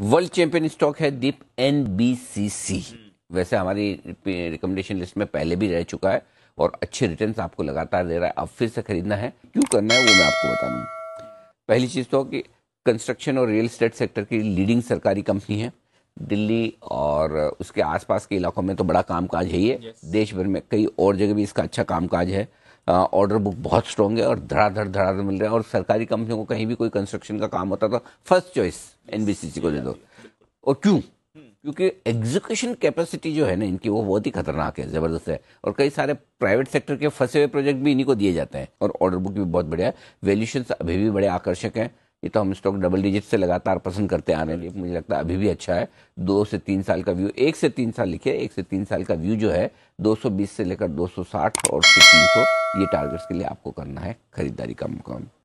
World champion stock है दीप N वैसे हमारी रिकमेंडेशन लिस्ट में पहले भी रह चुका है और अच्छे रिटर्न आपको लगातार दे रहा है अब फिर से खरीदना है क्यों करना है वो मैं आपको बता दूँ पहली चीज़ तो कि कंस्ट्रक्शन और रियल स्टेट सेक्टर की लीडिंग सरकारी कंपनी है दिल्ली और उसके आसपास के इलाकों में तो बड़ा कामकाज है ये yes. देश भर में कई और जगह भी इसका अच्छा कामकाज है ऑर्डर बुक बहुत स्ट्रॉन्ग है और धड़ाधड़ धड़ाधड़ मिल रहा है और सरकारी कंपनियों को कहीं भी कोई कंस्ट्रक्शन का काम होता था फर्स्ट चॉइस एनबीसीसी को दे दो और क्यों क्योंकि एग्जीक्यूशन कैपेसिटी जो है ना इनकी वो बहुत ही खतरनाक है ज़बरदस्त है और कई सारे प्राइवेट सेक्टर के फंसे हुए प्रोजेक्ट भी इन्हीं को दिए जाते हैं और ऑर्डर बुक भी बहुत बढ़िया है वैल्यूशन अभी भी बड़े आकर्षक हैं ये तो हम स्टॉक डबल डिजिट से लगातार पसंद करते आ रहे हैं मुझे लगता है अभी भी अच्छा है दो से तीन साल का व्यू एक से तीन साल लिखिए एक से तीन साल का व्यू जो है 220 से लेकर 260 और फिर तीन ये टारगेट्स के लिए आपको करना है खरीदारी का मुकाम